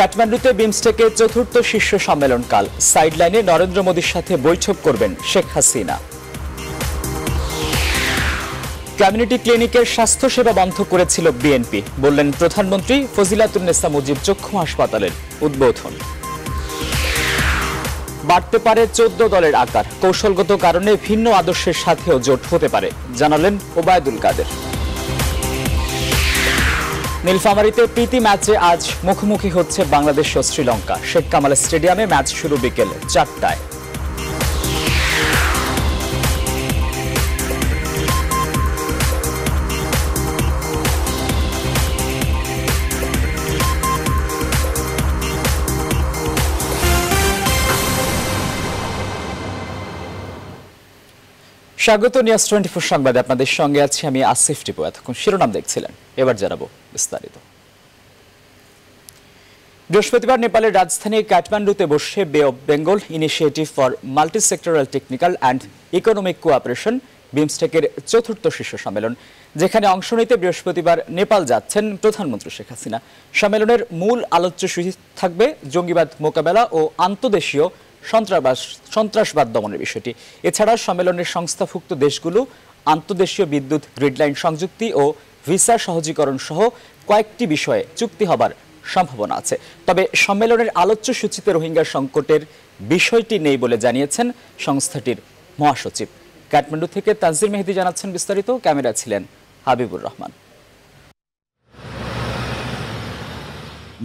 কাঠমান্ডুতে বিমস্টেকের চতুর্থ শীর্ষ সম্মেলনকাল সাইডলাইনে নরেন্দ্র মোদীর সাথে বৈঠক করবেন শেখ হাসিনা কমিউনিটি ক্লিনিকের স্বাস্থ্যসেবা বন্ধ করেছিল বিএনপি বললেন প্রধানমন্ত্রী ফজিলাতুন্নেসা মুজিব চক্ষু হাসপাতালের উদ্বোধন বাড়তে পারে চোদ্দ দলের আকার কৌশলগত কারণে ভিন্ন আদর্শের সাথেও জোট হতে পারে জানালেন ওবায়দুল কাদের নীলফামারীতে প্রীতি ম্যাচে আজ মুখোমুখি হচ্ছে বাংলাদেশ ও শ্রীলঙ্কা শেখ কামাল স্টেডিয়ামে ম্যাচ শুরু বিকেল চারটায় স্বাগত নিউজ টোয়েন্টি ফোর সংবাদে আপনাদের সঙ্গে আছি আমি আসিফ টিপু এতক্ষণ শিরোনাম দেখছিলেন এবার জানাবো বিস্তারিত বৃহস্পতিবার নেপালের রাজধানী কাঠমান্ডুতে বসে Bay of Bengal Initiative for Multi Sectoral Technical and Economic Cooperation বিমস্টেকের চতুর্থ শীর্ষ সম্মেলন যেখানে অংশ নিতে বৃহস্পতিবার নেপাল যাচ্ছেন প্রধানমন্ত্রী শেখ হাসিনা সম্মেলনের মূল আলোচ্য সূচি থাকবে জঙ্গিবাদ মোকাবেলা ও আন্তদেশীয় সন্ত্রাসবাদ দমনের বিষয়টি এছাড়া সম্মেলনের সংস্থাভুক্ত দেশগুলো আন্তদেশীয় বিদ্যুৎ গ্রিডলাইন সংযুক্তি ও ভিসা সহজীকরণ সহ কয়েকটি বিষয়ে চুক্তি হবার সম্ভাবনা আছে তবে সম্মেলনের আলোচ্য সূচিতে রোহিঙ্গা সংকটের বিষয়টি নেই বলে জানিয়েছেন সংস্থাটির মহাসচিব কাঠমান্ডু থেকে তাজির মেহেদি জানাচ্ছেন বিস্তারিত ক্যামেরা ছিলেন হাবিবুর রহমান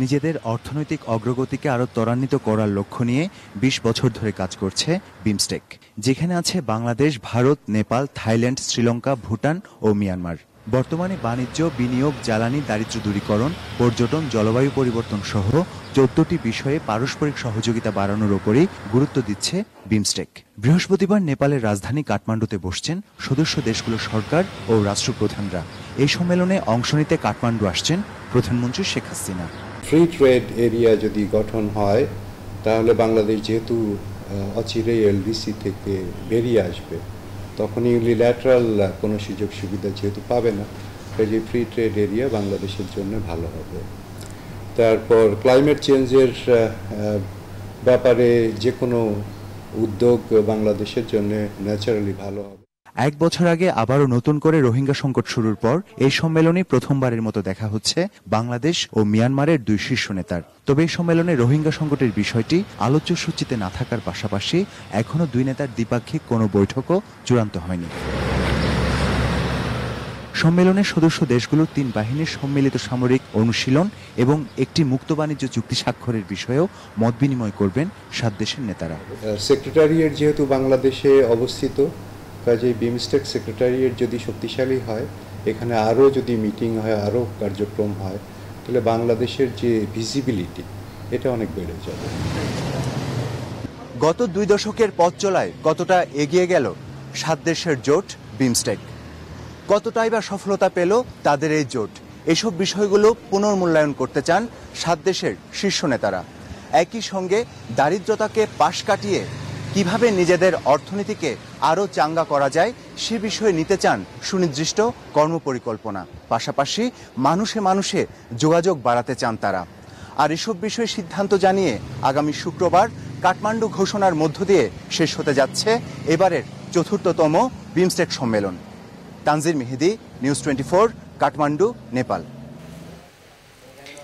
নিজেদের অর্থনৈতিক অগ্রগতিকে আরও ত্বরান্বিত করার লক্ষ্য নিয়ে ২০ বছর ধরে কাজ করছে বিমস্টেক যেখানে আছে বাংলাদেশ ভারত নেপাল থাইল্যান্ড শ্রীলঙ্কা ভুটান ও মিয়ানমার বর্তমানে বাণিজ্য বিনিয়োগ জ্বালানি দারিদ্র দূরীকরণ পর্যটন জলবায়ু পরিবর্তন সহ চোদ্দটি বিষয়ে পারস্পরিক সহযোগিতা বাড়ানোর ওপরই গুরুত্ব দিচ্ছে বিমস্টেক বৃহস্পতিবার নেপালের রাজধানী কাঠমান্ডুতে বসছেন সদস্য দেশগুলোর সরকার ও রাষ্ট্রপ্রধানরা এই সম্মেলনে অংশ নিতে কাঠমান্ডু আসছেন প্রধানমন্ত্রী Sheikh Hasina free trade area যদি গঠন হয় তাহলে বাংলাদেশ যেহেতু অচিরে এলডিসি থেকে বেরিয়ে আসবে তখন ল্যাটারাল কোনো সুযোগ সুবিধা যেহেতু পাবে না যে ফ্রি ট্রেড এরিয়া বাংলাদেশের জন্য ভালো হবে তারপর ক্লাইমেট চেঞ্জের ব্যাপারে যে কোনো উদ্যোগ বাংলাদেশের জন্য ন্যাচারালি ভালো হবে এক বছর আগে আবারও নতুন করে রোহিঙ্গা সংকট শুরুর পর এই সম্মেলনে প্রথমবারের মতো দেখা হচ্ছে বাংলাদেশ ও মিয়ানমারের দুই শীর্ষ নেতার তবে এই সম্মেলনে রোহিঙ্গা সংকটের বিষয়টি আলোচ্য সূচিতে না থাকার পাশাপাশি এখনও দুই নেতার দ্বিপাক্ষিক কোনো বৈঠকও চূড়ান্ত হয়নি সম্মেলনের সদস্য দেশগুলোর তিন বাহিনীর সম্মিলিত সামরিক অনুশীলন এবং একটি মুক্ত বাণিজ্য চুক্তি স্বাক্ষরের বিষয়েও মত বিনিময় করবেন সাত দেশের নেতারা সেক্রেটারিয়েট যেহেতু বাংলাদেশে অবস্থিত কাজে বিমস্টেক সেক্রেটারিয়েট যদি শক্তিশালী হয় এখানে আরও যদি মিটিং হয় আরও কার্যক্রম হয় তাহলে বাংলাদেশের যে ভিজিবিলিটি এটা অনেক বেড়ে যাবে গত দুই দশকের পথ চলায় কতটা এগিয়ে গেল সাত দেশের জোট বিমস্টেক কতটাই বা সফলতা পেল তাদের এই জোট এসব বিষয়গুলো পুনর্মূল্যায়ন করতে চান সাত দেশের শীর্ষ নেতারা একই সঙ্গে দারিদ্রতাকে পাশ কাটিয়ে কিভাবে নিজেদের অর্থনীতিকে আরও চাঙ্গা করা যায় সে বিষয়ে নিতে চান সুনির্দিষ্ট কর্মপরিকল্পনা পাশাপাশি মানুষে মানুষে যোগাযোগ বাড়াতে চান তারা আর এসব বিষয়ে সিদ্ধান্ত জানিয়ে আগামী শুক্রবার কাঠমান্ডু ঘোষণার মধ্য দিয়ে শেষ হতে যাচ্ছে এবারের চতুর্থতম বিমস্টেক সম্মেলন Tanzir Mehedi News Twenty Four Kathmandu Nepal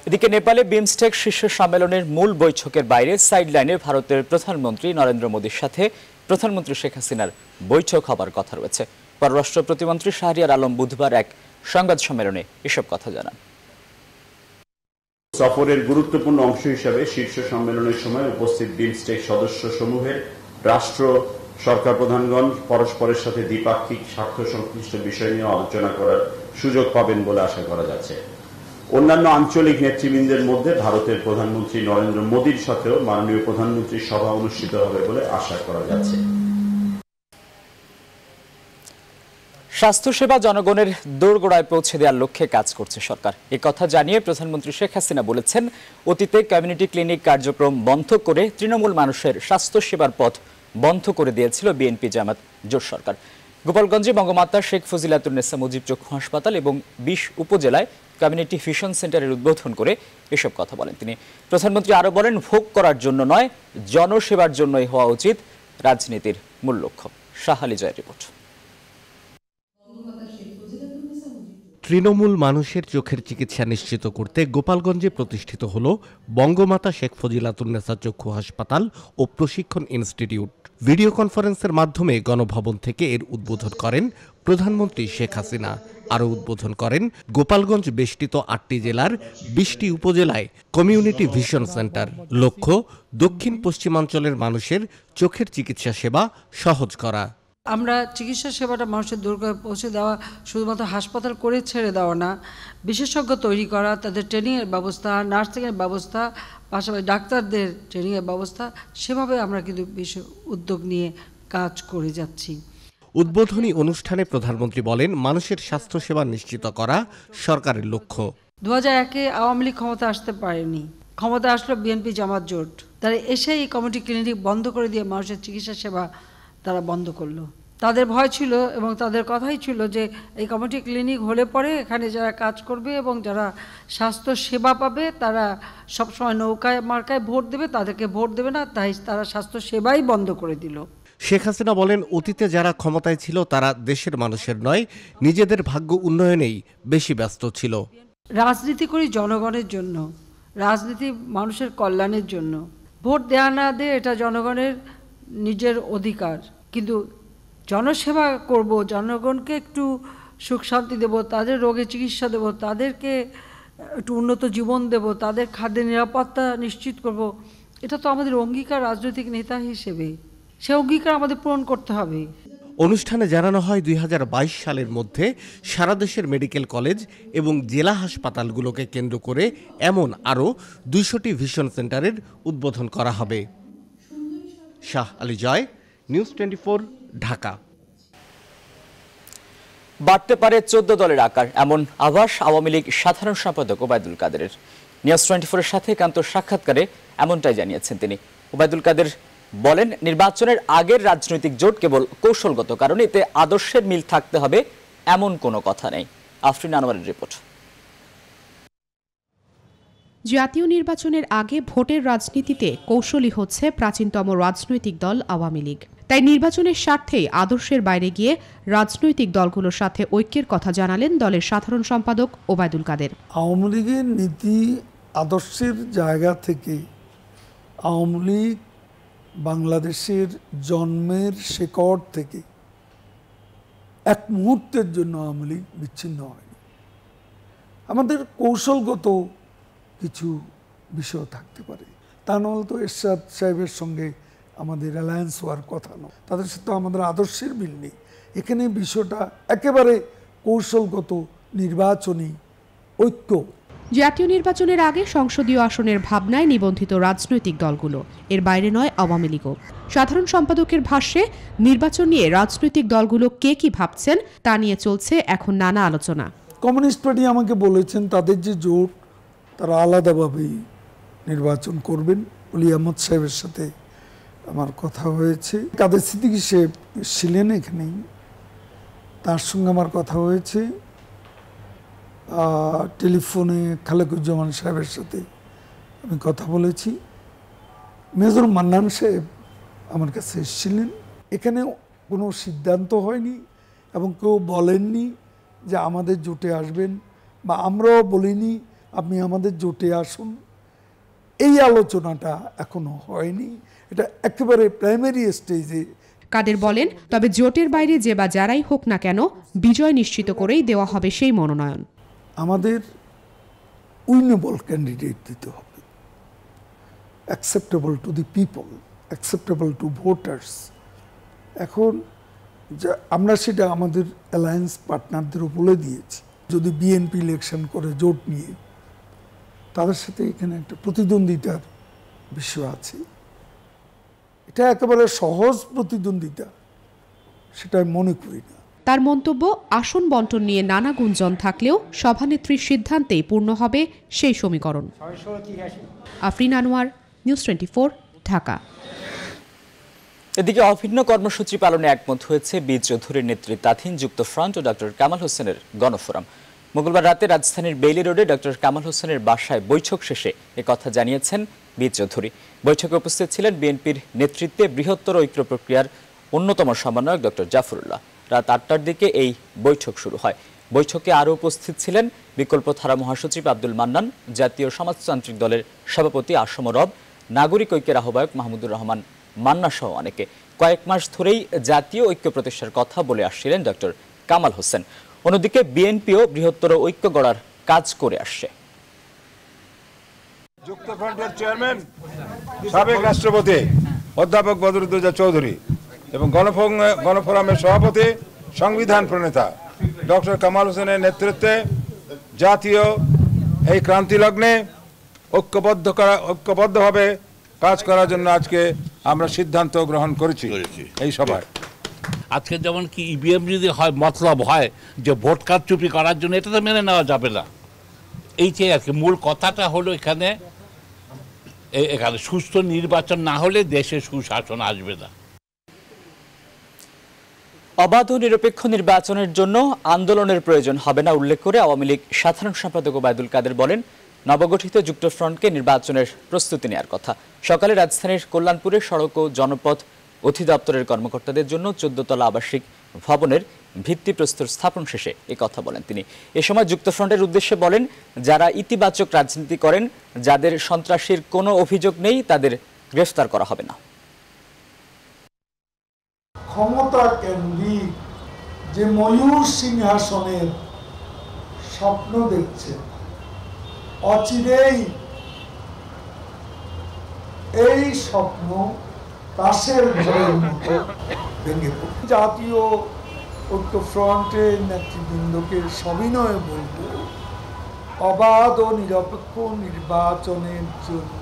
এদিকে নেপালে বিমস্টেক শীর্ষ সম্মেলনের মূল বৈঠকের বাইরে সাইডলাইনে ভারতের প্রধানমন্ত্রী নরেন্দ্র মোদীর সাথে প্রধানমন্ত্রী শেখ হাসিনার বৈঠক হবার কথা রয়েছে পররাষ্ট্র প্রতিমন্ত্রী শাহরিয়ার আলম বুধবার এক সংবাদ সম্মেলনে এসব কথা জানান সফরের গুরুত্বপূর্ণ অংশ হিসাবে শীর্ষ সম্মেলনের সময় উপস্থিত বিমস্টেক সদস্য সমূহের রাষ্ট্র সরকার প্রধানগণ পরস্পরের সাথে দ্বিপাক্ষিক স্বার্থ সংশ্লিষ্ট বিষয় নিয়ে আলোচনা করার সুযোগ পাবেন বলে আশা করা যাচ্ছে অন্যান্য আঞ্চলিক নেতৃবৃন্দের মধ্যে ভারতের প্রধানমন্ত্রী নরেন্দ্র মোদীর সাথেও মাননীয় প্রধানমন্ত্রীর সভা অনুষ্ঠিত হবে বলে আশা করা যাচ্ছে স্বাস্থ্যসেবা জনগণের দোরগোড়ায় পৌঁছে দেওয়ার লক্ষ্যে কাজ করছে সরকার এ কথা জানিয়ে প্রধানমন্ত্রী শেখ হাসিনা বলেছেন অতীতে কমিউনিটি ক্লিনিক কার্যক্রম বন্ধ করে তৃণমূল মানুষের স্বাস্থ্যসেবার পথ বন্ধ করে দিয়েছিল বিএনপি জামাত জোট সরকার গোপালগঞ্জে বঙ্গমাতা শেখ ফজিলাতুন্নেসা মুজিব চক্ষু হাসপাতাল এবং বিশ উপজেলায় কমিউনিটি ফিশন সেন্টারের উদ্বোধন করে এসব কথা বলেন তিনি প্রধানমন্ত্রী আরও বলেন ভোগ করার জন্য নয় জনসেবার জন্যই হওয়া উচিত রাজনীতির মূল লক্ষ্য শাহালি জয়ের রিপোর্ট তৃণমূল মানুষের চোখের চিকিৎসা নিশ্চিত করতে গোপালগঞ্জে প্রতিষ্ঠিত হল বঙ্গমাতা শেখ ফজিলাতুন্নেসা চক্ষু হাসপাতাল ও প্রশিক্ষণ ইনস্টিটিউট ভিডিও কনফারেন্সের মাধ্যমে গণভবন থেকে এর উদ্বোধন করেন প্রধানমন্ত্রী শেখ হাসিনা আরও উদ্বোধন করেন গোপালগঞ্জ বেষ্টিত আটটি জেলার বিশটি উপজেলায় কমিউনিটি ভিশন সেন্টার লক্ষ্য দক্ষিণ পশ্চিমাঞ্চলের মানুষের চোখের চিকিৎসা সেবা সহজ করা আমরা চিকিৎসা সেবাটা মানুষের দুর্গায় পৌঁছে দেওয়া শুধুমাত্র হাসপাতাল করে ছেড়ে দেওয়া না বিশেষজ্ঞ তৈরি করা তাদের ট্রেনিংয়ের ব্যবস্থা নার্সিংয়ের ব্যবস্থা পাশাপাশি ডাক্তারদের ট্রেনিংয়ের ব্যবস্থা সেভাবে আমরা কিন্তু বিশেষ উদ্যোগ নিয়ে কাজ করে যাচ্ছি উদ্বোধনী অনুষ্ঠানে প্রধানমন্ত্রী বলেন মানুষের স্বাস্থ্যসেবা নিশ্চিত করা সরকারের লক্ষ্য দু হাজার একে আওয়ামী লীগ ক্ষমতা আসতে পারেনি ক্ষমতা আসলো বিএনপি জামাত জোট তারা এসে এই কমিটি ক্লিনিক বন্ধ করে দিয়ে মানুষের চিকিৎসা সেবা তারা বন্ধ করলো তাদের ভয় ছিল এবং তাদের কথাই ছিল যে এই কমিউনিটি ক্লিনিক হলে পরে এখানে যারা কাজ করবে এবং যারা স্বাস্থ্য সেবা পাবে তারা সবসময় নৌকায় মার্কায় ভোট দেবে তাদেরকে ভোট দেবে না তাই তারা স্বাস্থ্য সেবাই বন্ধ করে দিল শেখ হাসিনা বলেন অতীতে যারা ক্ষমতায় ছিল তারা দেশের মানুষের নয় নিজেদের ভাগ্য উন্নয়নেই বেশি ব্যস্ত ছিল রাজনীতি করি জনগণের জন্য রাজনীতি মানুষের কল্যাণের জন্য ভোট দেয়া না দেয় এটা জনগণের নিজের অধিকার কিন্তু জনসেবা করব জনগণকে একটু সুখ শান্তি দেবো তাদের রোগে চিকিৎসা দেব তাদেরকে একটু উন্নত জীবন দেব তাদের খাদ্যের নিরাপত্তা নিশ্চিত করব এটা তো আমাদের অঙ্গীকার রাজনৈতিক নেতা হিসেবে সে অঙ্গীকার আমাদের পূরণ করতে হবে অনুষ্ঠানে জানানো হয় দুই সালের মধ্যে সারা দেশের মেডিকেল কলেজ এবং জেলা হাসপাতালগুলোকে কেন্দ্র করে এমন আরও দুইশোটি ভিশন সেন্টারের উদ্বোধন করা হবে শাহ আলী জয় নিউজ টোয়েন্টি ঢাকা বাড়তে পারে চোদ্দ দলের আকার এমন আভাস আওয়ামী লীগ সাধারণ সম্পাদক ওবায়দুল কাদেরের নিউজ টোয়েন্টি ফোরের সাথে একান্ত সাক্ষাৎকারে এমনটাই জানিয়েছেন তিনি ওবায়দুল কাদের বলেন নির্বাচনের আগের রাজনৈতিক জোট কেবল কৌশলগত কারণে এতে আদর্শের মিল থাকতে হবে এমন কোনো কথা নেই আফরিন আনোয়ারের রিপোর্ট জাতীয় নির্বাচনের আগে ভোটের রাজনীতিতে কৌশলী হচ্ছে প্রাচীনতম রাজনৈতিক দল আওয়ামী লীগ তাই নির্বাচনের স্বার্থেই আদর্শের বাইরে গিয়ে রাজনৈতিক দলগুলোর সাথে ঐক্যের কথা জানালেন দলের সাধারণ সম্পাদক ওবায়দুল কাদের আওয়ামী লীগের নীতি আদর্শের জায়গা থেকে আওয়ামী লীগ বাংলাদেশের জন্মের শেকড় থেকে এক মুহূর্তের জন্য আওয়ামী লীগ বিচ্ছিন্ন হয়নি আমাদের কৌশলগত কিছু বিষয় থাকতে পারে তা নাহলে তো এরশাদ সাহেবের সঙ্গে আমাদের অ্যালায়েন্স হওয়ার কথা নয় তাদের সাথে আমাদের আদর্শের মিল নেই এখানে বিষয়টা একেবারে কৌশলগত নির্বাচনী ঐক্য জাতীয় নির্বাচনের আগে সংসদীয় আসনের ভাবনায় নিবন্ধিত রাজনৈতিক দলগুলো এর বাইরে নয় আওয়ামী লীগও সাধারণ সম্পাদকের ভাষ্যে নির্বাচন নিয়ে রাজনৈতিক দলগুলো কে কি ভাবছেন তা নিয়ে চলছে এখন নানা আলোচনা কমিউনিস্ট পার্টি আমাকে বলেছেন তাদের যে জোট তারা আলাদাভাবেই নির্বাচন করবেন অলি আহমদ সাহেবের সাথে আমার কথা হয়েছে কাদের সিদ্দিকি সে ছিলেন এখানেই তার সঙ্গে আমার কথা হয়েছে টেলিফোনে খালেকুজ্জামান সাহেবের সাথে আমি কথা বলেছি মেজর মান্নান সাহেব আমার কাছে এসেছিলেন এখানে কোনো সিদ্ধান্ত হয়নি এবং কেউ বলেননি যে আমাদের জোটে আসবেন বা আমরাও বলিনি আপনি আমাদের জোটে আসুন এই আলোচনাটা এখনো হয়নি এটা একেবারে প্রাইমারি স্টেজে কাদের বলেন তবে জোটের বাইরে যে বা যারাই হোক না কেন বিজয় নিশ্চিত করেই দেওয়া হবে সেই মনোনয়ন আমাদের উইনেবল ক্যান্ডিডেট দিতে হবে acceptable to the people acceptable to voters এখন যা আমরা সেটা আমাদের অ্যালায়েন্স পার্টনারদেরও বলে দিয়েছি যদি বিএনপি ইলেকশন করে জোট নিয়ে তাদের সাথে এখানে একটা প্রতিদ্বন্দ্বিতার বিষয় আছে এটা একেবারে সহজ প্রতিদ্বন্দ্বিতা সেটা মনে করি না তার মন্তব্য আসন বন্টন নিয়ে নানা গুঞ্জন থাকলেও সভানেত্রীর সিদ্ধান্তেই পূর্ণ হবে সেই সমীকরণ Afrin Anwar News Twenty Four Dhaka এদিকে অভিন্ন কর্মসূচি পালনে একমত হয়েছে বীর চৌধুরীর নেতৃত্বাধীন যুক্ত ফ্রন্ট ও ডক্টর কামাল হোসেনের গণফোরাম মঙ্গলবার রাতে রাজধানীর বেইলি রোডে ডক্টর কামাল হোসেনের বাসায় বৈঠক শেষে কথা জানিয়েছেন বীর চৌধুরী বৈঠকে উপস্থিত ছিলেন বিএনপির নেতৃত্বে বৃহত্তর ঐক্য প্রক্রিয়ার অন্যতম সমন্বয়ক ডক্টর জাফরুল্লাহ রাত আটটার দিকে এই বৈঠক শুরু হয় বৈঠকে আরও উপস্থিত ছিলেন বিকল্প ধারা মহাসচিব আব্দুল মান্নান জাতীয় সমাজতান্ত্রিক দলের সভাপতি আসম রব নাগরিক ঐক্যের আহ্বায়ক মাহমুদুর রহমান মান্না সহ অনেকে কয়েক মাস ধরেই জাতীয় ঐক্য প্রতিষ্ঠার কথা বলে আসছিলেন ডক্টর কামাল হোসেন অন্যদিকে বিএনপিও বৃহত্তর ঐক্য গড়ার কাজ করে আসছে যুক্তফ্রন্টের চেয়ারম্যান সাবেক রাষ্ট্রপতি অধ্যাপক বদরুদ্দোজা চৌধুরী এবং গণফোরামের সভাপতি সংবিধান প্রণেতা ডক্টর কামাল হোসেনের নেতৃত্বে জাতীয় এই ক্রান্তি লগ্নে ঐক্যবদ্ধ করা ঐক্যবদ্ধভাবে কাজ করার জন্য আজকে আমরা সিদ্ধান্ত গ্রহণ করেছি এই সভায় আজকে যেমন কি ইভিএম যদি হয় মতলব হয় যে ভোট কারচুপি করার জন্য এটা তো মেনে নেওয়া যাবে না এই চেয়ে আর কি মূল কথাটা হলো এখানে এখানে সুস্থ নির্বাচন না হলে দেশে সুশাসন আসবে না অবাধ ও নিরপেক্ষ নির্বাচনের জন্য আন্দোলনের প্রয়োজন হবে না উল্লেখ করে আওয়ামী লীগ সাধারণ সম্পাদক ওবায়দুল কাদের বলেন নবগঠিত যুক্তফ্রন্টকে নির্বাচনের প্রস্তুতি নেওয়ার কথা সকালে রাজধানীর কল্যাণপুরে সড়ক ও জনপথ অধিদপ্তরের কর্মকর্তাদের জন্য চোদ্দতলা আবাসিক ভবনের ভিত্তিপ্রস্তর স্থাপন শেষে কথা বলেন তিনি এ সময় যুক্তফ্রন্টের উদ্দেশ্যে বলেন যারা ইতিবাচক রাজনীতি করেন যাদের সন্ত্রাসীর কোনো অভিযোগ নেই তাদের গ্রেফতার করা হবে না ক্ষমতা কেন্দ্রিক যে ময়ূর সিংহাসনের স্বপ্ন দেখছে অচিরেই এই স্বপ্ন তাসের ঘরের মতো ভেঙে পড়ে জাতীয় ঐক্যফ্রন্টের নেতৃবৃন্দকে সবিনয় বলব অবাধ ও নিরপেক্ষ নির্বাচনের জন্য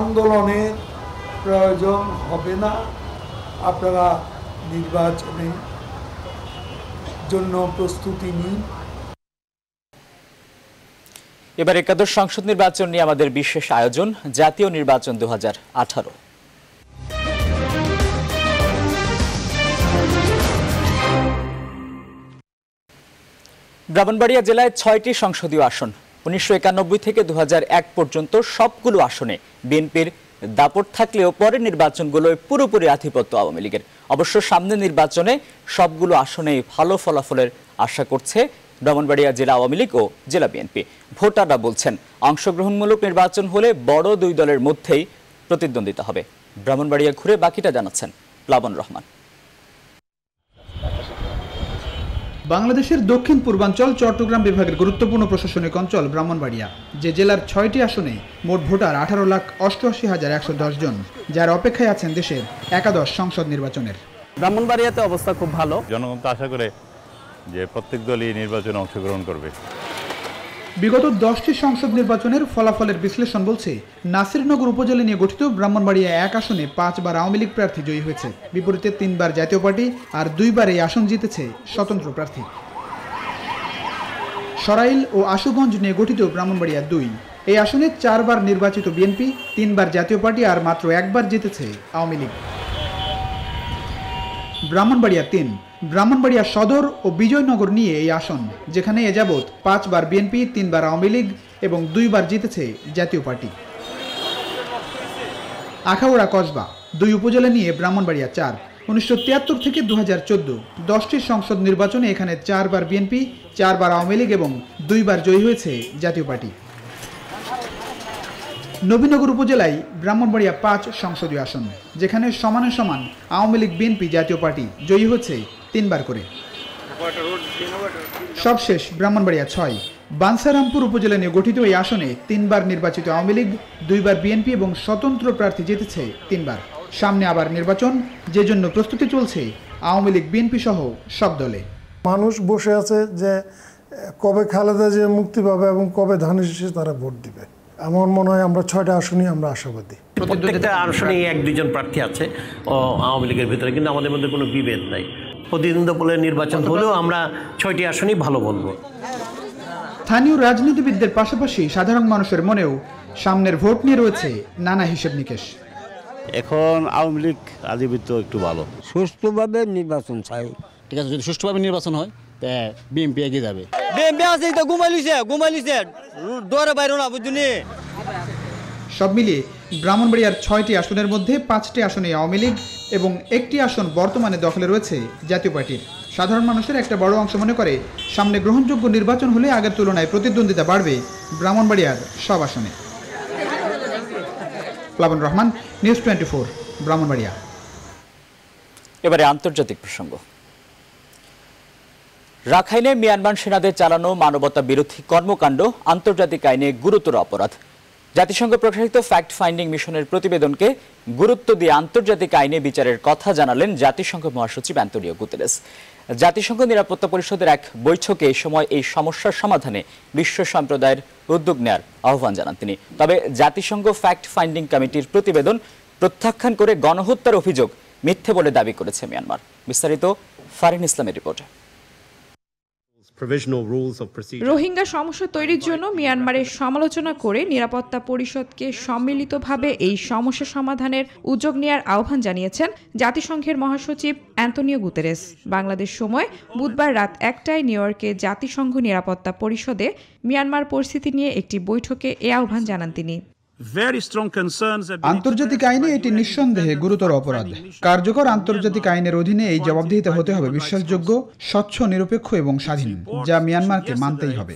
আন্দোলনের প্রয়োজন হবে না আপনারা নির্বাচনের জন্য প্রস্তুতি নিন এবার একাদশ সংসদ নির্বাচন নিয়ে আমাদের বিশেষ আয়োজন জাতীয় নির্বাচন দু ব্রাহ্মণবাড়িয়া জেলায় ছয়টি সংসদীয় আসন উনিশশো থেকে দু পর্যন্ত সবগুলো আসনে বিএনপির দাপট থাকলেও পরের নির্বাচনগুলোয় পুরোপুরি আধিপত্য আওয়ামী লীগের অবশ্য সামনে নির্বাচনে সবগুলো আসনে ভালো ফলাফলের আশা করছে ব্রাহ্মণবাড়িয়া জেলা আওয়ামী লীগ ও জেলা বিএনপি ভোটাররা বলছেন অংশগ্রহণমূলক নির্বাচন হলে বড় দুই দলের মধ্যেই প্রতিদ্বন্দ্বিতা হবে ব্রাহ্মণবাড়িয়া ঘুরে বাকিটা জানাচ্ছেন প্লাবন রহমান বাংলাদেশের দক্ষিণ পূর্বাঞ্চল চট্টগ্রাম বিভাগের গুরুত্বপূর্ণ প্রশাসনিক অঞ্চল ব্রাহ্মণবাড়িয়া যে জেলার ছয়টি আসনে মোট ভোটার আঠারো লাখ অষ্টআশি হাজার একশো দশ জন যার অপেক্ষায় আছেন দেশের একাদশ সংসদ নির্বাচনের ব্রাহ্মণবাড়িয়াতে অবস্থা খুব ভালো জনগণ আশা করে যে প্রত্যেক দলই নির্বাচনে অংশগ্রহণ করবে বিগত দশটি সংসদ নির্বাচনের ফলাফলের বিশ্লেষণ বলছে নাসিরনগর উপজেলা নিয়ে গঠিত ব্রাহ্মণবাড়িয়া এক আসনে পাঁচবার আওয়ামী লীগ প্রার্থী জয়ী হয়েছে বিপরীতে তিনবার জাতীয় পার্টি আর দুইবার এই আসন জিতেছে স্বতন্ত্র প্রার্থী সরাইল ও আশুগঞ্জ নিয়ে গঠিত ব্রাহ্মণবাড়িয়া দুই এই আসনে চারবার নির্বাচিত বিএনপি তিনবার জাতীয় পার্টি আর মাত্র একবার জিতেছে আওয়ামী লীগ ব্রাহ্মণবাড়িয়া তিন ব্রাহ্মণবাড়িয়া সদর ও বিজয়নগর নিয়ে এই আসন যেখানে এ যাবৎ পাঁচবার বিএনপি তিনবার আওয়ামী লীগ এবং দুইবার জিতেছে জাতীয় পার্টি আখাউড়া কসবা দুই উপজেলা নিয়ে ব্রাহ্মণবাড়িয়া চার উনিশশো তিয়াত্তর থেকে দু হাজার চোদ্দ দশটি সংসদ নির্বাচনে এখানে চারবার বিএনপি চারবার আওয়ামী লীগ এবং দুইবার জয়ী হয়েছে জাতীয় পার্টি নবীনগর উপজেলায় ব্রাহ্মণবাড়িয়া পাঁচ সংসদীয় আসন যেখানে সমানে সমান Awami League BNP Jatiya Party জয়ী হচ্ছে তিনবার করে সবশেষ ব্রাহ্মণবাড়িয়া ছয় বানসারামপুর উপজেলা নিয়ে গঠিত এই আসনে তিনবার নির্বাচিত আওয়ামী লীগ দুইবার বিএনপি এবং স্বতন্ত্র প্রার্থী জিতেছে তিনবার সামনে আবার নির্বাচন যে জন্য প্রস্তুতি চলছে আওয়ামী লীগ বিএনপি সহ সব দলে মানুষ বসে আছে যে কবে খালেদা যে মুক্তি পাবে এবং কবে ধানের শেষে তারা ভোট দিবে আমার মনে হয় আমরা ছয়টা আসনই আমরা আশাবাদী প্রতিদ্বন্দ্বিতা আসনে এক দুজন প্রার্থী আছে আওয়ামী লীগের ভিতরে কিন্তু আমাদের মধ্যে কোনো বিভেদ নাই প্রতিদ্বন্দ্বপূর্ণ নির্বাচন হলেও আমরা ছয়টি আসনই ভালো বলবো স্থানীয় রাজনীতিবিদদের পাশাপাশি সাধারণ মানুষের মনেও সামনের ভোট নিয়ে রয়েছে নানা হিসেব নিকেশ এখন আওয়ামী লীগ আধিপত্য একটু ভালো সুষ্ঠুভাবে নির্বাচন চাই ঠিক আছে যদি সুষ্ঠুভাবে নির্বাচন হয় তে বিএমপি এগিয়ে যাবে বিএমপি আছে তো ঘুমাই লিছে ঘুমাই লিছে দৌড়ে বাইরে না বুঝুনি সব মিলিয়ে ব্রাহ্মণবাড়িয়ার ছয়টি আসনের মধ্যে পাঁচটি আসনে আওয়ামী লীগ এবং একটি আসন বর্তমানে দখলে রয়েছে জাতীয় পার্টির সাধারণ মানুষের একটা বড় অংশ মনে করে সামনে গ্রহণযোগ্য নির্বাচন হলে আগের তুলনায় প্রতিদ্বন্দ্বিতা বাড়বে ব্রাহ্মণবাড়িয়ার সব আসনে Plabon Rahman News Twenty Four Brahmanbaria এবারে আন্তর্জাতিক প্রসঙ্গ রাখাইনে মিয়ানমার সেনাদের চালানো মানবতা বিরোধী কর্মকাণ্ড আন্তর্জাতিক আইনে গুরুতর অপরাধ জাতিসংঘ প্রকাশিত ফ্যাক্ট ফাইন্ডিং মিশনের প্রতিবেদনকে গুরুত্ব দিয়ে আন্তর্জাতিক আইনে বিচারের কথা জানালেন জাতিসংঘ মহাসচিব অ্যান্তনিও গুতেরেস জাতিসংঘ নিরাপত্তা পরিষদের এক বৈঠকে এই সময় এই সমস্যার সমাধানে বিশ্ব সম্প্রদায়ের উদ্যোগ নেওয়ার আহ্বান জানান তিনি তবে জাতিসংঘ ফ্যাক্ট ফাইন্ডিং কমিটির প্রতিবেদন প্রত্যাখ্যান করে গণহত্যার অভিযোগ মিথ্যে বলে দাবি করেছে মিয়ানমার বিস্তারিত ফারিন ইসলামের রিপোর্টে রোহিঙ্গা সমস্যা তৈরির জন্য মিয়ানমারের সমালোচনা করে নিরাপত্তা পরিষদকে সম্মিলিতভাবে এই সমস্যা সমাধানের উদ্যোগ নেওয়ার আহ্বান জানিয়েছেন জাতিসংঘের মহাসচিব অ্যান্তনিও গুতেরেস বাংলাদেশ সময় বুধবার রাত একটায় নিউ ইয়র্কে জাতিসংঘ নিরাপত্তা পরিষদে মিয়ানমার পরিস্থিতি নিয়ে একটি বৈঠকে এ আহ্বান জানান তিনি আন্তর্জাতিক আইনে এটি নিঃসন্দেহে গুরুতর অপরাধ কার্যকর আন্তর্জাতিক আইনের অধীনে এই জবাবদিহিতা হতে হবে বিশ্বাসযোগ্য স্বচ্ছ নিরপেক্ষ এবং স্বাধীন যা মিয়ানমারকে মানতেই হবে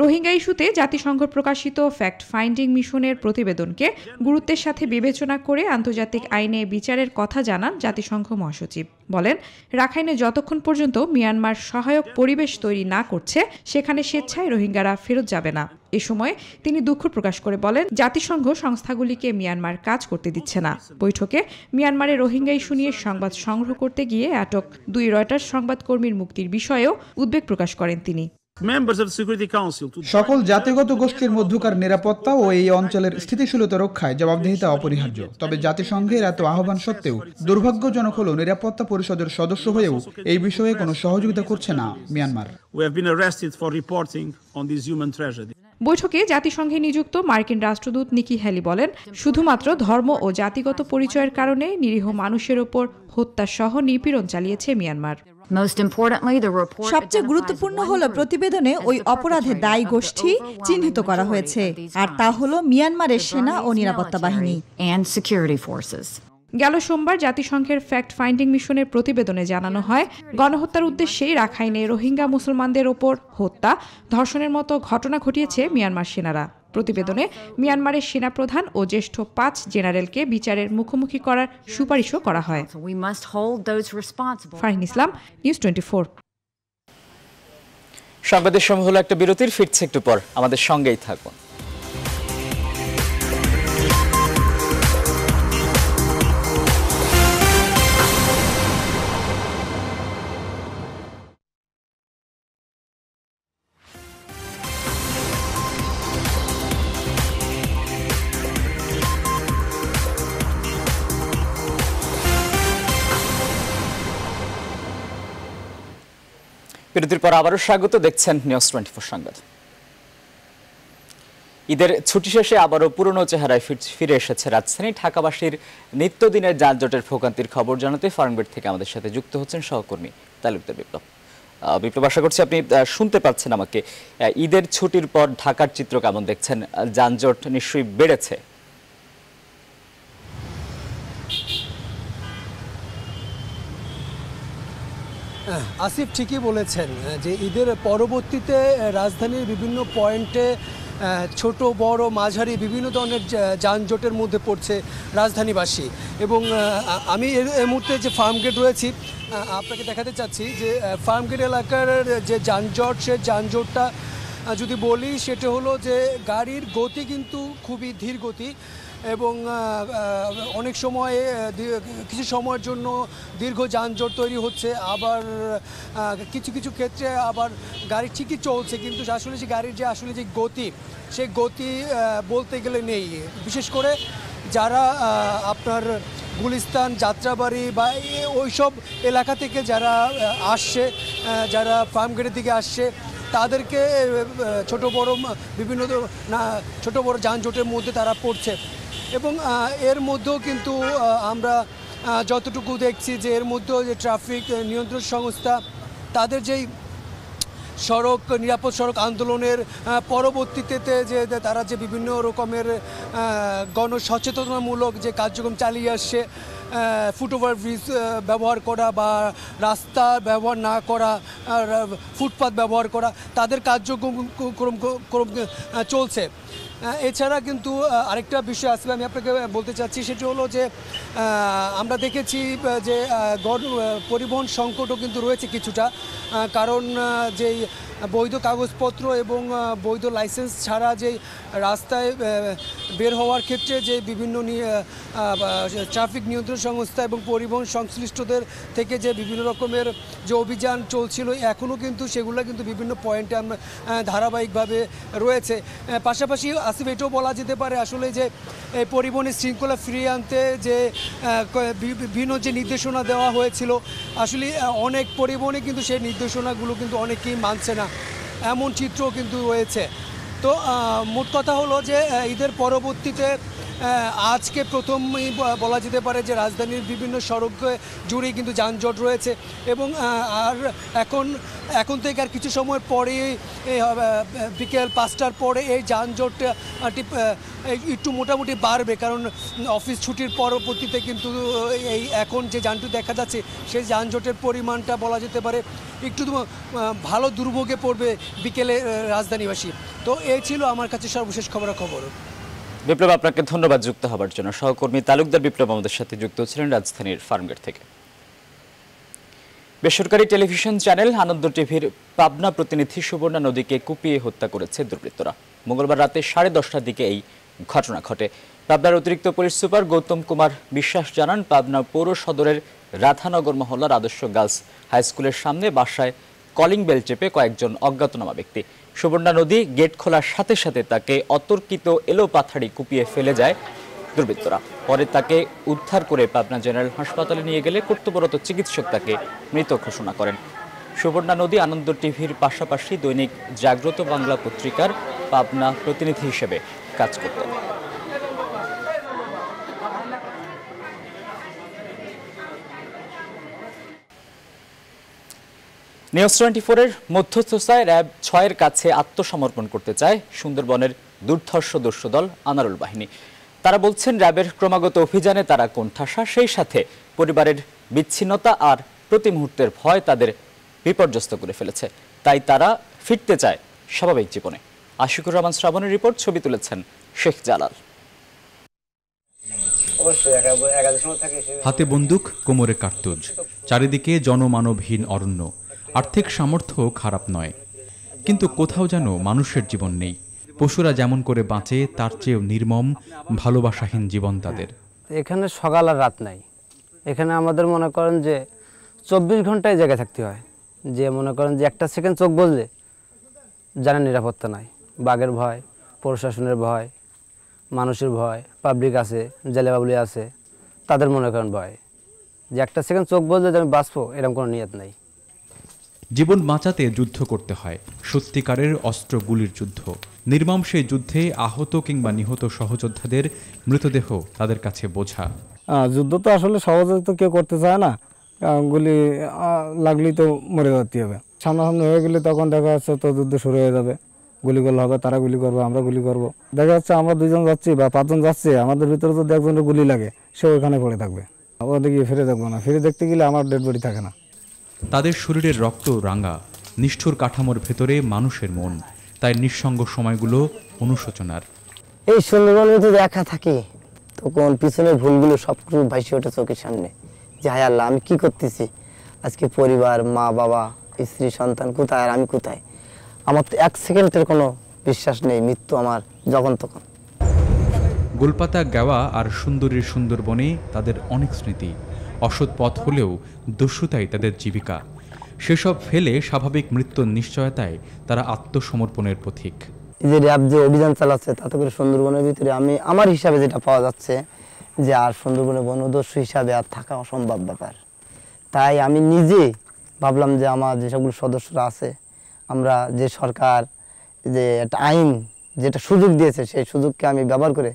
রোহিঙ্গা ইস্যুতে জাতিসংঘ প্রকাশিত ফ্যাক্ট ফাইন্ডিং মিশনের প্রতিবেদনকে গুরুত্বের সাথে বিবেচনা করে আন্তর্জাতিক আইনে বিচারের কথা জানান জাতিসংঘ মহাসচিব বলেন রাখাইনে যতক্ষণ পর্যন্ত মিয়ানমার সহায়ক পরিবেশ তৈরি না করছে সেখানে স্বেচ্ছায় রোহিঙ্গারা ফেরত যাবে না এ সময় তিনি দুঃখ প্রকাশ করে বলেন জাতিসংঘ সংস্থাগুলিকে মিয়ানমার কাজ করতে দিচ্ছে না বৈঠকে মিয়ানমারে রোহিঙ্গা ইস্যু নিয়ে সংবাদ সংগ্রহ করতে গিয়ে আটক দুই রয়টার্স সংবাদকর্মীর মুক্তির বিষয়েও উদ্বেগ প্রকাশ করেন তিনি সকল জাতিগত গোষ্ঠীর মধ্যকার নিরাপত্তা ও এই অঞ্চলের স্থিতিশীলতা রক্ষায় জবাবদিহিতা অপরিহার্য তবে জাতিসংঘের এত আহ্বান সত্ত্বেও দুর্ভাগ্যজনক হল নিরাপত্তা পরিষদের সদস্য হয়েও এই বিষয়ে কোনো সহযোগিতা করছে না মিয়ানমার বৈঠকে জাতিসংঘে নিযুক্ত মার্কিন রাষ্ট্রদূত নিকি হ্যালি বলেন শুধুমাত্র ধর্ম ও জাতিগত পরিচয়ের কারণে নিরীহ মানুষের ওপর হত্যাসহ নিপীড়ন চালিয়েছে মিয়ানমার সবচেয়ে গুরুত্বপূর্ণ হল প্রতিবেদনে ওই অপরাধে দায়ী গোষ্ঠী চিহ্নিত করা হয়েছে আর তা হল মিয়ানমারের সেনা ও নিরাপত্তা বাহিনী গেল সোমবার জাতিসংঘের ফ্যাক্ট ফাইন্ডিং মিশনের প্রতিবেদনে জানানো হয় গণহত্যার উদ্দেশ্যেই রাখাইনে রোহিঙ্গা মুসলমানদের ওপর হত্যা ধর্ষণের মতো ঘটনা ঘটিয়েছে মিয়ানমার সেনারা প্রতিবেদনে মিয়ানমারের সেনাপ্রধান ও জ্যেষ্ঠ পাঁচ জেনারেলকে বিচারের মুখোমুখি করার সুপারিশও করা হয় ফারহিন ইসলাম নিউজ টোয়েন্টি সংবাদের হলো একটা বিরতির ফিরছে একটু পর আমাদের সঙ্গেই থাকুন বিরতির পর আবারও স্বাগত দেখছেন নিউজ টোয়েন্টি ফোর সংবাদ ঈদের ছুটি শেষে আবারও পুরনো চেহারায় ফিরে এসেছে রাজধানী ঢাকাবাসীর নিত্যদিনের যানজটের ভোগান্তির খবর জানাতে ফার্মগেট থেকে আমাদের সাথে যুক্ত হচ্ছেন সহকর্মী তালুকদার বিপ্লব বিপ্লব আশা করছি আপনি শুনতে পাচ্ছেন আমাকে ঈদের ছুটির পর ঢাকার চিত্র কেমন দেখছেন যানজট নিশ্চয়ই বেড়েছে আসিফ ঠিকই বলেছেন যে ঈদের পরবর্তীতে রাজধানীর বিভিন্ন পয়েন্টে ছোট বড় মাঝারি বিভিন্ন ধরনের যানজটের মধ্যে পড়ছে রাজধানীবাসী এবং আমি এ মুহূর্তে যে ফার্ম গেট রয়েছি আপনাকে দেখাতে চাচ্ছি যে ফার্ম গেট এলাকার যে যানজট সে যানজটটা যদি বলি সেটা হলো যে গাড়ির গতি কিন্তু খুবই ধীর গতি এবং অনেক সময় কিছু সময়ের জন্য দীর্ঘ যানজট তৈরি হচ্ছে আবার কিছু কিছু ক্ষেত্রে আবার গাড়ি ঠিকই চলছে কিন্তু আসলে যে গাড়ির যে আসলে যে গতি সে গতি বলতে গেলে নেই বিশেষ করে যারা আপনার গুলিস্তান যাত্রাবাড়ি বা ওই সব এলাকা থেকে যারা আসছে যারা ফার্মগেটের দিকে আসছে তাদেরকে ছোট বড় বিভিন্ন ছোট বড় যানজটের মধ্যে তারা পড়ছে এবং এর মধ্যেও কিন্তু আমরা যতটুকু দেখছি যে এর মধ্যেও যে ট্রাফিক নিয়ন্ত্রণ সংস্থা তাদের যেই সড়ক নিরাপদ সড়ক আন্দোলনের পরবর্তীতে যে তারা যে বিভিন্ন রকমের গণসচেতনামূলক যে কার্যক্রম চালিয়ে আসছে ফুটওভার ব্রিজ ব্যবহার করা বা রাস্তা ব্যবহার না করা ফুটপাথ ব্যবহার করা তাদের কার্যক্রম চলছে এছাড়া কিন্তু আরেকটা বিষয় আসলে আমি আপনাকে বলতে চাচ্ছি সেটি হলো যে আমরা দেখেছি যে পরিবহন সংকটও কিন্তু রয়েছে কিছুটা কারণ যেই বৈধ কাগজপত্র এবং বৈধ লাইসেন্স ছাড়া যে রাস্তায় বের হওয়ার ক্ষেত্রে যে বিভিন্ন ট্রাফিক নিয়ন্ত্রণ সংস্থা এবং পরিবহন সংশ্লিষ্টদের থেকে যে বিভিন্ন রকমের যে অভিযান চলছিল এখনও কিন্তু সেগুলো কিন্তু বিভিন্ন পয়েন্টে আমরা ধারাবাহিকভাবে রয়েছে পাশাপাশি আসিফ এটাও বলা যেতে পারে আসলে যে এই পরিবহনের শৃঙ্খলা ফিরিয়ে আনতে যে বিভিন্ন যে নির্দেশনা দেওয়া হয়েছিল আসলে অনেক পরিবহনে কিন্তু সেই নির্দেশনাগুলো কিন্তু অনেকেই মানছে না এমন চিত্র কিন্তু রয়েছে তো মোট কথা হলো যে ঈদের পরবর্তীতে আজকে প্রথমই বলা যেতে পারে যে রাজধানীর বিভিন্ন সড়ক জুড়ে কিন্তু যানজট রয়েছে এবং আর এখন এখন থেকে আর কিছু সময় পরে বিকেল পাঁচটার পরে এই যানজটটি একটু মোটামুটি বাড়বে কারণ অফিস ছুটির পরবর্তীতে কিন্তু এই এখন যে যানটি দেখা যাচ্ছে সেই যানজটের পরিমাণটা বলা যেতে পারে একটু ভালো দুর্ভোগে পড়বে বিকেলে রাজধানীবাসী তো এই ছিল আমার কাছে সর্বশেষ খবরাখবর খবর বিপ্লব আপনাকে ধন্যবাদ যুক্ত হবার জন্য সহকর্মী তালুকদার বিপ্লব আমাদের সাথে যুক্ত ছিলেন রাজধানীর ফার্মগেট থেকে বেসরকারি টেলিভিশন চ্যানেল আনন্দ টিভির পাবনা প্রতিনিধি সুবর্ণা নদীকে কুপিয়ে হত্যা করেছে দুর্বৃত্তরা মঙ্গলবার রাতে সাড়ে দশটার দিকে এই ঘটনা ঘটে পাবনার অতিরিক্ত পুলিশ সুপার গৌতম কুমার বিশ্বাস জানান পাবনা পৌর সদরের রাধানগর মহল্লার আদর্শ গার্লস হাইস্কুলের সামনে বাসায় কলিং বেল চেপে কয়েকজন অজ্ঞাতনামা ব্যক্তি সুবর্ণা নদী গেট খোলার সাথে সাথে তাকে অতর্কিত এলো পাথারি কুপিয়ে ফেলে যায় দুর্বৃত্তরা পরে তাকে উদ্ধার করে পাবনা জেনারেল হাসপাতালে নিয়ে গেলে কর্তব্যরত চিকিৎসক তাকে মৃত ঘোষণা করেন সুবর্ণা নদী আনন্দ টিভির পাশাপাশি দৈনিক জাগ্রত বাংলা পত্রিকার পাবনা প্রতিনিধি হিসেবে কাজ করতেন নিউজ টোয়েন্টি ফোরের মধ্যস্থতায় র্যাব ছয়ের কাছে আত্মসমর্পণ করতে চায় সুন্দরবনের দুর্ধর্ষ দল আনারুল বাহিনী তারা বলছেন র্যাবের ক্রমাগত অভিযানে তারা কোণঠাসা সেই সাথে পরিবারের বিচ্ছিন্নতা আর প্রতি মুহূর্তের ভয় তাদের বিপর্যস্ত করে ফেলেছে তাই তারা ফিরতে চায় স্বাভাবিক জীবনে আশিকুর রহমান শ্রাবণের রিপোর্ট ছবি তুলেছেন শেখ জালাল হাতে বন্দুক কোমরে কার্তুজ চারিদিকে জনমানবহীন অরণ্য আর্থিক সামর্থ্য খারাপ নয় কিন্তু কোথাও যেন মানুষের জীবন নেই পশুরা যেমন করে বাঁচে তার চেয়েও নির্মম ভালোবাসাহীন জীবন তাদের এখানে সকাল আর রাত নাই এখানে আমাদের মনে করেন যে চব্বিশ ঘন্টায় জায়গায় থাকতে হয় যে মনে করেন যে একটা সেকেন্ড চোখ বললে জানা নিরাপত্তা নাই বাঘের ভয় প্রশাসনের ভয় মানুষের ভয় পাবলিক আছে জেলেবাবলি আছে তাদের মনে করেন ভয় যে একটা সেকেন্ড চোখ বললে যে আমি বাঁচবো এরকম কোনো নিয়ত নেই জীবন বাঁচাতে যুদ্ধ করতে হয় সত্যিকারের অস্ত্রগুলির যুদ্ধ নির্মম সেই যুদ্ধে আহত কিংবা নিহত সহযোদ্ধাদের মৃতদেহ তাদের কাছে বোঝা যুদ্ধ তো আসলে সহজে তো কেউ করতে চায় না গুলি লাগলেই তো মরে যাতে হবে সামনাসামনি হয়ে গেলে তখন দেখা যাচ্ছে তো যুদ্ধ শুরু হয়ে যাবে গুলি করলে হবে তারা গুলি করবে আমরা গুলি করব দেখা যাচ্ছে আমরা দুজন যাচ্ছি বা পাঁচজন যাচ্ছি আমাদের ভিতরে যদি একজনের গুলি লাগে সে ওইখানে পড়ে থাকবে ওদিকে ফিরে দেখবো না ফিরে দেখতে গেলে আমার ডেড বডি থাকে না তাদের শরীরের রক্ত রাঙা নিষ্ঠুর কাঠামোর ভেতরে মানুষের মন তাই নিঃসঙ্গ সময়গুলো অনুশোচনার এই সুন্দরবন যদি একা থাকি তখন পিছনে ভুলগুলো সবকিছু ভাসি ওঠে চোখের সামনে যে হায় আল্লাহ আমি কি করতেছি আজকে পরিবার মা বাবা স্ত্রী সন্তান কোথায় আর আমি কোথায় আমার তো এক সেকেন্ডের কোনো বিশ্বাস নেই মৃত্যু আমার যখন তখন গোলপাতা গাওয়া আর সুন্দরীর সুন্দরবনে তাদের অনেক স্মৃতি অসৎ পথ হলেও দস্যুতাই তাদের জীবিকা সেসব ফেলে স্বাভাবিক মৃত্যুর নিশ্চয়তায় তারা আত্মসমর্পণের পথিক যে র্যাব যে অভিযান চালাচ্ছে তাতে করে সুন্দরবনের ভিতরে আমি আমার হিসাবে যেটা পাওয়া যাচ্ছে যে আর সুন্দরবনে বনদস্যু হিসাবে আর থাকা অসম্ভব ব্যাপার তাই আমি নিজে ভাবলাম যে আমার যে সদস্যরা আছে আমরা যে সরকার যে একটা আইন যেটা সুযোগ দিয়েছে সেই সুযোগকে আমি ব্যবহার করে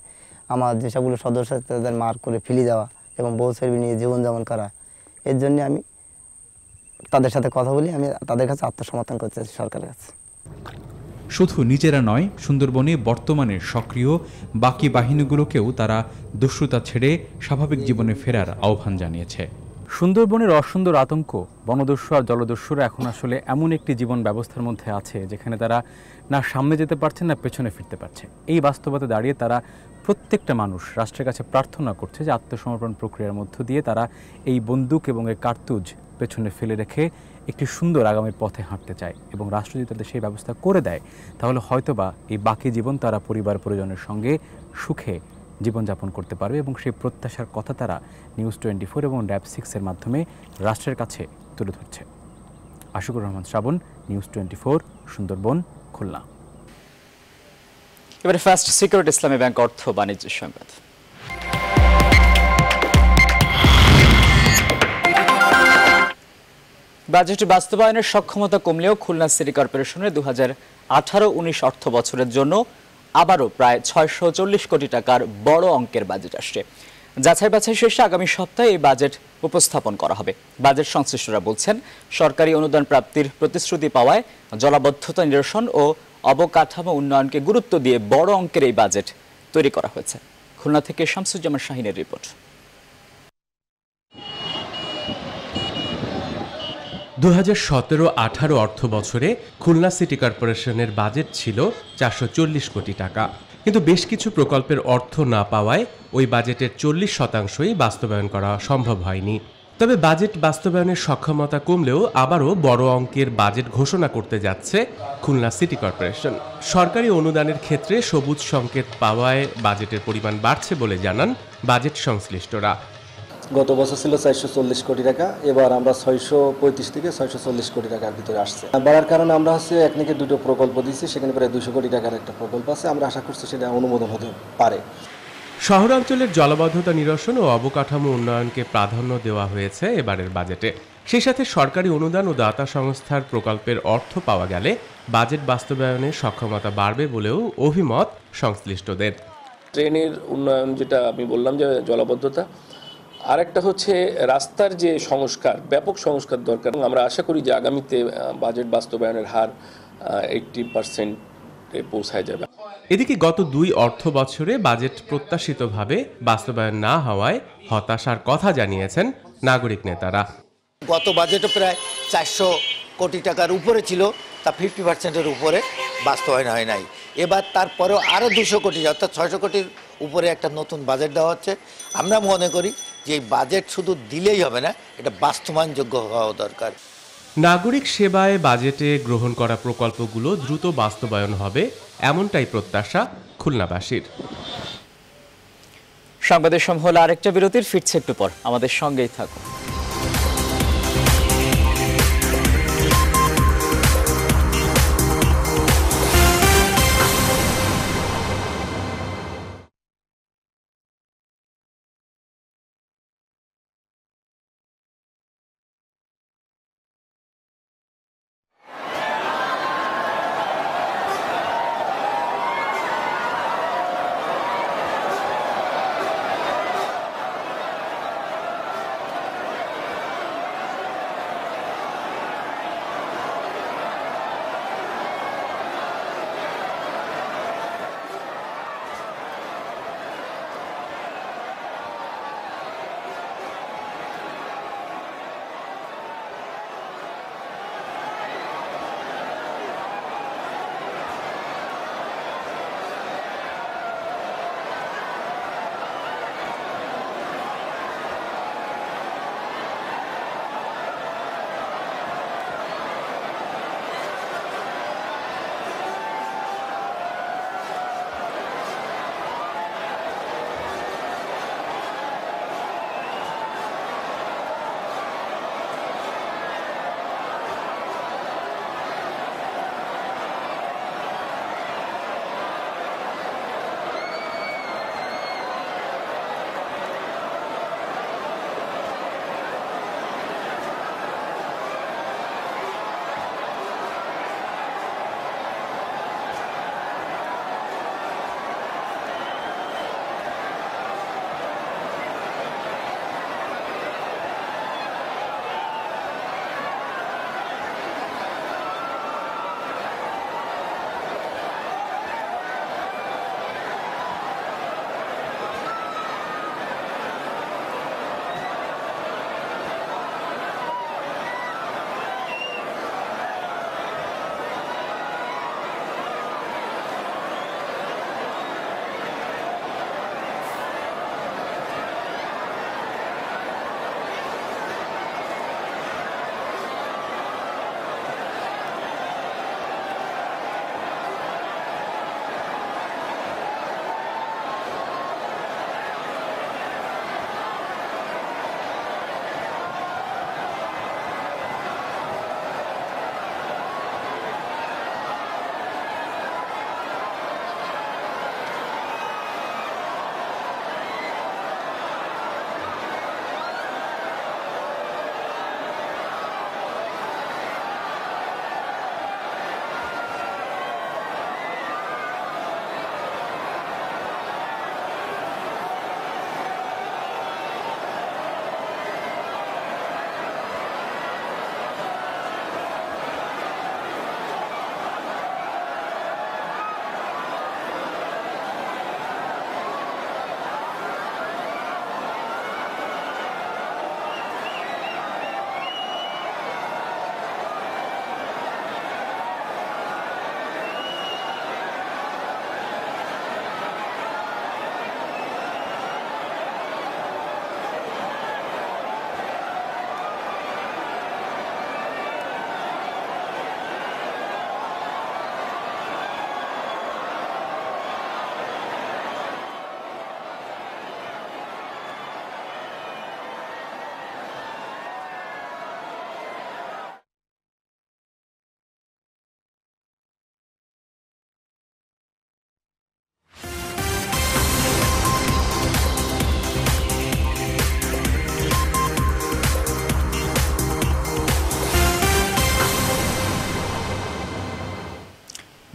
আমার যে সকল সদস্য তাদের মার করে ফেলে দেওয়া এবং বউ ছেলে নিয়ে জীবনযাপন করা এর জন্য আমি তাদের সাথে কথা বলি আমি তাদের কাছে আত্মসমর্থন করতে চাইছি সরকারের কাছে শুধু নিজেরা নয় সুন্দরবনে বর্তমানে সক্রিয় বাকি বাহিনীগুলোকেও তারা দুশ্রুতা ছেড়ে স্বাভাবিক জীবনে ফেরার আহ্বান জানিয়েছে সুন্দরবনের অসুন্দর আতঙ্ক বনদস্যু আর জলদস্যুরা এখন আসলে এমন একটি জীবন ব্যবস্থার মধ্যে আছে যেখানে তারা না সামনে যেতে পারছে না পেছনে ফিরতে পারছে এই বাস্তবতা দাঁড়িয়ে তারা প্রত্যেকটা মানুষ রাষ্ট্রের কাছে প্রার্থনা করছে যে আত্মসমর্পণ প্রক্রিয়ার মধ্য দিয়ে তারা এই বন্দুক এবং এই কার্তুজ পেছনে ফেলে রেখে একটি সুন্দর আগামীর পথে হাঁটতে চায় এবং রাষ্ট্র যদি তাদের সেই ব্যবস্থা করে দেয় তাহলে হয়তোবা এই বাকি জীবন তারা পরিবার পরিজনের সঙ্গে সুখে জীবনযাপন করতে পারবে এবং সেই প্রত্যাশার কথা তারা নিউজ টোয়েন্টি ফোর এবং ড্যাব সিক্সের মাধ্যমে রাষ্ট্রের কাছে তুলে ধরছে Ashukur Rahman Srabon News Twenty Four Sundarban Khulna এবারে ফার্স্ট সিকিউরিটি ইসলামী ব্যাংক অর্থ বাণিজ্য সংবাদ বাজেট বাস্তবায়নের সক্ষমতা কমলেও খুলনা সিটি কর্পোরেশনে দু হাজার আঠারো উনিশ অর্থ বছরের জন্য আবারও প্রায় ছয়শো চল্লিশ কোটি টাকার বড় অঙ্কের বাজেট আসছে যাচাই বাছাই শেষে আগামী সপ্তাহে এই বাজেট উপস্থাপন করা হবে বাজেট সংশ্লিষ্টরা বলছেন সরকারি অনুদান প্রাপ্তির প্রতিশ্রুতি পাওয়ায় জলাবদ্ধতা নিরসন ও অবকাঠামো উন্নয়নকে গুরুত্ব দিয়ে বড় অঙ্কের এই বাজেট তৈরি করা হয়েছে খুলনা থেকে শামসুজ্জামান শাহিনের রিপোর্ট দু হাজার সতেরো আঠারো অর্থ বছরে খুলনা সিটি কর্পোরেশনের বাজেট ছিল চারশো কোটি টাকা কিন্তু বেশ কিছু প্রকল্পের অর্থ না পাওয়ায় ওই বাজেটের চল্লিশ শতাংশই বাস্তবায়ন করা সম্ভব হয়নি তবে বাজেট বাস্তবায়নের সক্ষমতা কমলেও আবারও বড় অঙ্কের বাজেট ঘোষণা করতে যাচ্ছে খুলনা সিটি কর্পোরেশন সরকারি অনুদানের ক্ষেত্রে সবুজ সংকেত পাওয়ায় বাজেটের পরিমাণ বাড়ছে বলে জানান বাজেট সংশ্লিষ্টরা গত বছর ছিল চারশো চল্লিশ কোটি টাকা এবার আমরা ছয়শো পঁয়ত্রিশ থেকে ছয়শো চল্লিশ কোটি টাকার ভিতরে আসছে বাড়ার কারণে আমরা হচ্ছে একদিকে দুটো প্রকল্প দিচ্ছি সেখানে প্রায় দুশো কোটি টাকার একটা প্রকল্প আছে আমরা আশা করছি সেটা অনুমোদন হতে পারে শহরাঞ্চলের জলবদ্ধতা নিরসন ও অবকাঠামো উন্নয়নকে প্রাধান্য দেওয়া হয়েছে এবারের বাজেটে সেই সাথে সরকারি অনুদান ও দাতা সংস্থার প্রকল্পের অর্থ পাওয়া গেলে বাজেট বাস্তবায়নে সক্ষমতা বাড়বে বলেও অভিমত সংশ্লিষ্টদের ট্রেনের উন্নয়ন যেটা আমি বললাম যে আর আরেকটা হচ্ছে রাস্তার যে সংস্কার ব্যাপক সংস্কার দরকার আমরা আশা করি যে আগামীতে বাজেট বাস্তবায়নের হার এইটটি পার্সেন্ট পৌঁছায় যাবে এদিকে গত দুই অর্থ বছরে বাজেট প্রত্যাশিতভাবে বাস্তবায়ন না হওয়ায় হতাশার কথা জানিয়েছেন নাগরিক নেতারা গত বাজেট প্রায় চারশো কোটি টাকার উপরে ছিল তা ফিফটি পার্সেন্টের উপরে বাস্তবায়ন হয় নাই এবার তারপরেও আরও দুশো কোটি অর্থাৎ ছয়শো কোটির উপরে একটা নতুন বাজেট দেওয়া হচ্ছে আমরা মনে করি যে এই বাজেট শুধু দিলেই হবে না এটা বাস্তবায়নযোগ্য হওয়া দরকার নাগরিক সেবায় বাজেটে গ্রহণ করা প্রকল্পগুলো দ্রুত বাস্তবায়ন হবে এমনটাই প্রত্যাশা খুলনাবাসীর সংবাদের সমূহ আরেকটা বিরতির ফিরছে একটু পর আমাদের সঙ্গেই থাকুন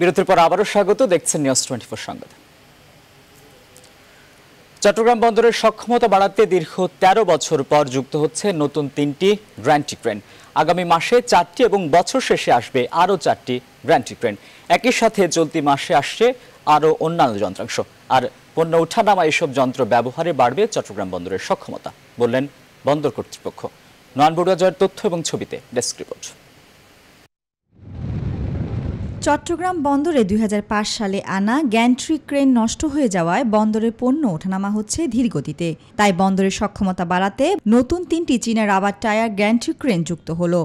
বিরতির পর আবারও স্বাগত দেখছেন নিউজ টোয়েন্টি ফোর সংবাদ চট্টগ্রাম বন্দরের সক্ষমতা বাড়াতে দীর্ঘ ১৩ বছর পর যুক্ত হচ্ছে নতুন তিনটি গ্র্যান্টি ট্রেন আগামী মাসে চারটি এবং বছর শেষে আসবে আরও চারটি গ্র্যান্টি ট্রেন একই সাথে চলতি মাসে আসছে আরও অন্যান্য যন্ত্রাংশ আর পণ্য উঠানামা এসব যন্ত্র ব্যবহারে বাড়বে চট্টগ্রাম বন্দরের সক্ষমতা বললেন বন্দর কর্তৃপক্ষ নয়ন বড়ুয়া জয়ের তথ্য এবং ছবিতে ডেস্ক রিপোর্ট চট্টগ্রাম বন্দরে দুই সালে আনা গ্যান্ট্রি ক্রেন নষ্ট হয়ে যাওয়ায় বন্দরের পণ্য ওঠানামা হচ্ছে ধীরগতিতে তাই বন্দরের সক্ষমতা বাড়াতে নতুন তিনটি চীনা রাবার টায়ার গ্যান্ট্রি ক্রেন যুক্ত হলো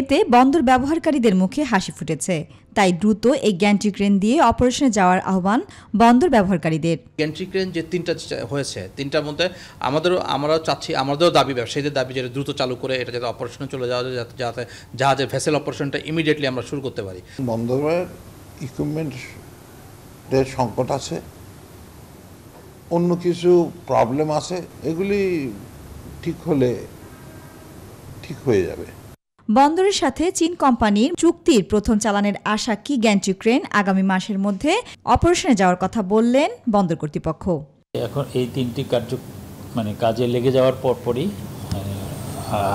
এতে বন্দর ব্যবহারকারীদের মুখে হাসি ফুটেছে তাই দ্রুত এই গ্যান্ট্রি ক্রেন দিয়ে অপারেশনে যাওয়ার আহ্বান বন্দর ব্যবহারকারীদের গ্যান্ট্রি ক্রেন যে তিনটা হয়েছে তিনটার মধ্যে আমাদেরও আমরাও চাচ্ছি আমাদেরও দাবি ব্যবসায়ীদের দাবি যেটা দ্রুত চালু করে এটা যাতে অপারেশনে চলে যাওয়া যায় যাতে যাতে জাহাজের ভেসেল অপারেশনটা ইমিডিয়েটলি আমরা শুরু করতে পারি বন্দরের ইকুইপমেন্টের সংকট আছে অন্য কিছু প্রবলেম আছে এগুলি ঠিক হলে ঠিক হয়ে যাবে বন্দরের সাথে চীন কোম্পানির চুক্তির প্রথম চালানের আশা কি গ্যাঞ্চু ইউক্রেন আগামী মাসের মধ্যে অপারেশনে যাওয়ার কথা বললেন বন্দর কর্তৃপক্ষ এখন এই তিনটি কার্য মানে কাজে লেগে যাওয়ার পরপরই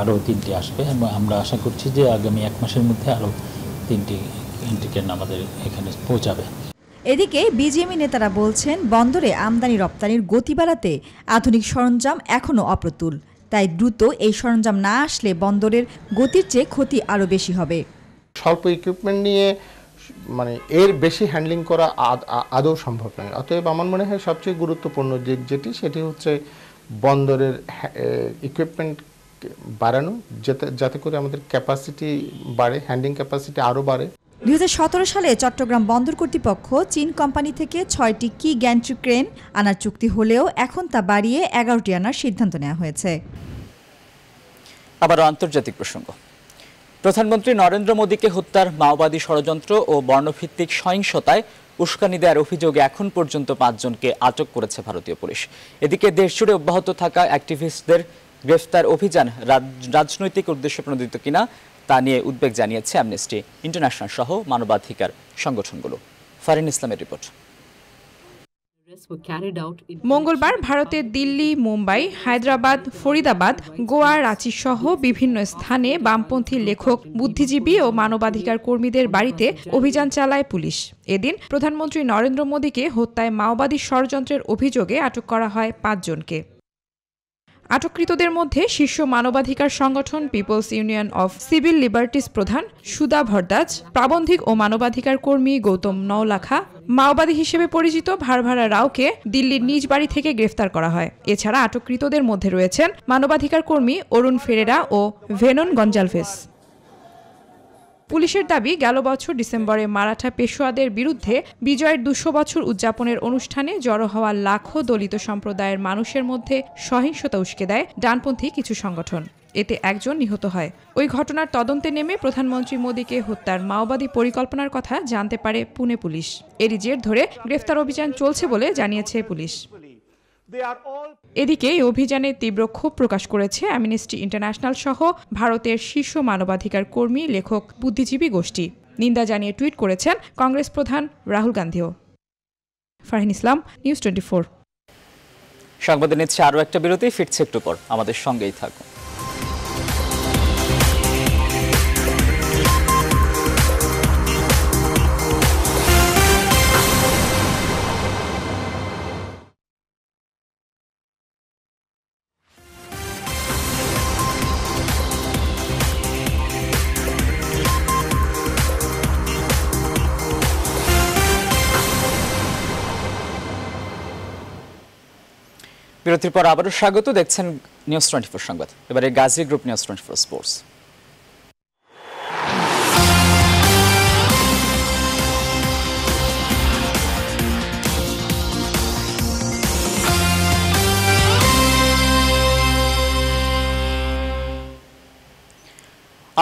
আরও তিনটি আসবে এবং আমরা আশা করছি যে আগামী এক মাসের মধ্যে আরও তিনটি ইন্টিকেন আমাদের এখানে পৌঁছাবে এদিকে বিজিএমই নেতারা বলছেন বন্দরে আমদানি রপ্তানির গতি বাড়াতে আধুনিক সরঞ্জাম এখনও অপ্রতুল তাই দ্রুত এই সরঞ্জাম না আসলে বন্দরের গতির চেয়ে ক্ষতি আরও বেশি হবে স্বল্প ইকুইপমেন্ট নিয়ে মানে এর বেশি হ্যান্ডলিং করা আদৌ সম্ভব নয় অতএব আমার মনে হয় সবচেয়ে গুরুত্বপূর্ণ দিক যেটি সেটি হচ্ছে বন্দরের ইকুইপমেন্ট বাড়ানো যাতে যাতে করে আমাদের ক্যাপাসিটি বাড়ে হ্যান্ডলিং ক্যাপাসিটি আরও বাড়ে দুই সালে চট্টগ্রাম বন্দর কর্তৃপক্ষ চীন কোম্পানি থেকে ছয়টি কি গ্যান্ট্রি ক্রেন আনার চুক্তি হলেও এখন তা বাড়িয়ে এগারোটি আনার সিদ্ধান্ত নেওয়া হয়েছে আবার আন্তর্জাতিক প্রসঙ্গ প্রধানমন্ত্রী নরেন্দ্র মোদীকে হত্যার মাওবাদী ষড়যন্ত্র ও বর্ণভিত্তিক সহিংসতায় উস্কানি দেওয়ার অভিযোগে এখন পর্যন্ত পাঁচজনকে আটক করেছে ভারতীয় পুলিশ এদিকে দেশজুড়ে অব্যাহত থাকা অ্যাক্টিভিস্টদের গ্রেফতার অভিযান রাজনৈতিক উদ্দেশ্যে প্রণোদিত কিনা তা নিয়ে উদ্বেগ জানিয়েছে অ্যামনেস্টি ইন্টারন্যাশনাল সহ মানবাধিকার সংগঠনগুলো ফারিন ইসলামের রিপোর্ট মঙ্গলবার ভারতের দিল্লি মুম্বাই হায়দ্রাবাদ ফরিদাবাদ গোয়া রাঁচি সহ বিভিন্ন স্থানে বামপন্থী লেখক বুদ্ধিজীবী ও মানবাধিকার কর্মীদের বাড়িতে অভিযান চালায় পুলিশ এদিন প্রধানমন্ত্রী নরেন্দ্র মোদীকে হত্যায় মাওবাদী ষড়যন্ত্রের অভিযোগে আটক করা হয় পাঁচজনকে আটককৃতদের মধ্যে শীর্ষ মানবাধিকার সংগঠন People's Union of Civil Liberties প্রধান সুদা ভরদাজ প্রাবন্ধিক ও মানবাধিকার কর্মী গৌতম নওলাখা মাওবাদী হিসেবে পরিচিত ভারভারা রাওকে দিল্লির নিজ বাড়ি থেকে গ্রেফতার করা হয় এছাড়া আটককৃতদের মধ্যে রয়েছেন মানবাধিকার কর্মী অরুণ ফেরেরা ও ভেনন গঞ্জালভেস পুলিশের দাবি গেল বছর ডিসেম্বরে মারাঠা পেশোয়াদের বিরুদ্ধে বিজয়ের দুশো বছর উদযাপনের অনুষ্ঠানে জড়ো হওয়া লাখো দলিত সম্প্রদায়ের মানুষের মধ্যে সহিংসতা উস্কে দেয় ডানপন্থী কিছু সংগঠন এতে একজন নিহত হয় ওই ঘটনার তদন্তে নেমে প্রধানমন্ত্রী মোদীকে হত্যার মাওবাদী পরিকল্পনার কথা জানতে পারে পুনে পুলিশ এরই জের ধরে গ্রেফতার অভিযান চলছে বলে জানিয়েছে পুলিশ এদিকে এই অভিযানে তীব্র ক্ষোভ প্রকাশ করেছে অ্যামনেস্টি ইন্টারন্যাশনাল সহ ভারতের শীর্ষ মানবাধিকার কর্মী লেখক বুদ্ধিজীবী গোষ্ঠী নিন্দা জানিয়ে টুইট করেছেন কংগ্রেস প্রধান রাহুল গান্ধীও Farhin Islam News Twenty Four সংবাদে নিচ্ছে আরও একটা বিরতি ফিরছে একটু পর আমাদের সঙ্গেই থাকুন বিরতির পর আবারও স্বাগত দেখছেন নিউজ টোয়েন্টি ফোর সংবাদ এবারে Gazi Group News Twenty Four sports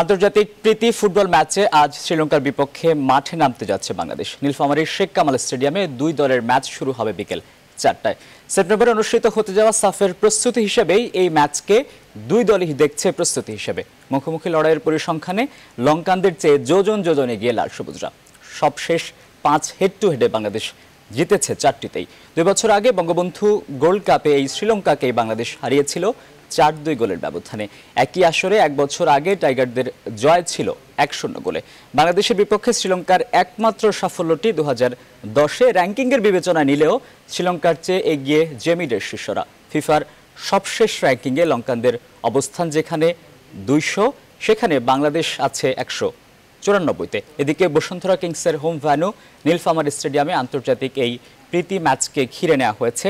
আন্তর্জাতিক প্রীতি ফুটবল ম্যাচে আজ শ্রীলঙ্কার বিপক্ষে মাঠে নামতে যাচ্ছে বাংলাদেশ নীলফামারীর শেখ কামাল স্টেডিয়ামে দুই দলের ম্যাচ শুরু হবে বিকেল চারটায় সেপ্টেম্বরে অনুষ্ঠিত হতে যাওয়া সাফের প্রস্তুতি হিসেবেই এই ম্যাচকে দুই দলই দেখছে প্রস্তুতি হিসেবে মুখোমুখি লড়াইয়ের পরিসংখ্যানে লঙ্কানদের চেয়ে যোজন যোজন এগিয়ে লাল সবুজরা সবশেষ পাঁচ হেড টু হেডে বাংলাদেশ জিতেছে চারটিতেই দুই বছর আগে বঙ্গবন্ধু গোল্ড কাপে এই শ্রীলঙ্কাকেই বাংলাদেশ হারিয়েছিল চার দুই গোলের ব্যবধানে একই আসরে এক বছর আগে টাইগারদের জয় ছিল এক শূন্য গোলে বাংলাদেশের বিপক্ষে শ্রীলঙ্কার একমাত্র সাফল্যটি দু হাজার দশে র্যাঙ্কিংয়ের বিবেচনা নিলেও শ্রীলঙ্কার চেয়ে এগিয়ে জেমিডের শিষ্যরা ফিফার সবশেষ র্যাঙ্কিংয়ে লঙ্কানদের অবস্থান যেখানে দুইশো সেখানে বাংলাদেশ আছে একশো চুরানব্বইতে এদিকে বসুন্ধরা কিংসের হোম ভ্যানু নীলফামার স্টেডিয়ামে আন্তর্জাতিক এই প্রীতি ম্যাচকে ঘিরে নেওয়া হয়েছে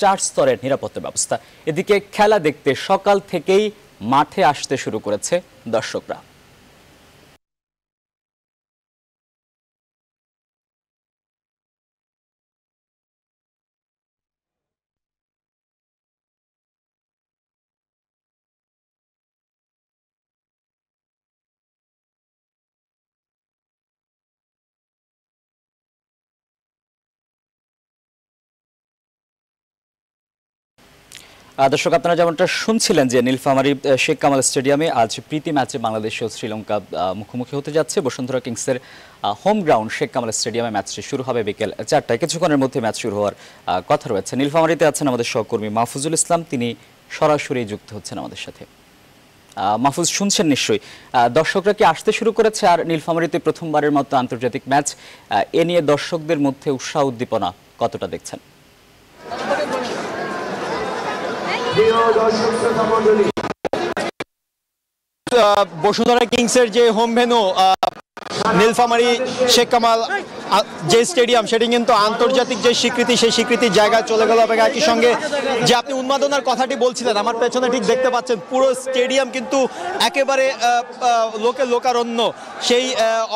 চার স্তরের নিরাপত্তা ব্যবস্থা এদিকে খেলা দেখতে সকাল থেকেই মাঠে আসতে শুরু করেছে দর্শকরা দর্শক আপনারা যেমনটা শুনছিলেন যে নীলফামারী শেখ কামাল স্টেডিয়ামে আজ প্রীতি ম্যাচে বাংলাদেশ ও শ্রীলঙ্কা মুখোমুখি হতে যাচ্ছে বসুন্ধরা কিংসের হোম গ্রাউন্ড শেখ কামাল স্টেডিয়ামে ম্যাচটি শুরু হবে বিকেল চারটায় কিছুক্ষণের মধ্যে ম্যাচ শুরু হওয়ার কথা রয়েছে নীলফামারীতে আছেন আমাদের সহকর্মী মাহফুজুল ইসলাম তিনি সরাসরি যুক্ত হচ্ছেন আমাদের সাথে মাহফুজ শুনছেন নিশ্চয়ই দর্শকরা কি আসতে শুরু করেছে আর নীলফামারীতে প্রথমবারের মতো আন্তর্জাতিক ম্যাচ এ নিয়ে দর্শকদের মধ্যে উৎসাহ উদ্দীপনা কতটা দেখছেন বসুন্ধরা কিংসের যে হোম ভেনু নীলফামারি শেখ কামাল যে স্টেডিয়াম সেটি কিন্তু আন্তর্জাতিক যে স্বীকৃতি সেই স্বীকৃতির জায়গায় চলে গেল এবং একই সঙ্গে যে আপনি উন্মাদনার কথাটি বলছিলেন আমার পেছনে ঠিক দেখতে পাচ্ছেন পুরো স্টেডিয়াম কিন্তু একেবারে লোকে লোকারণ্য সেই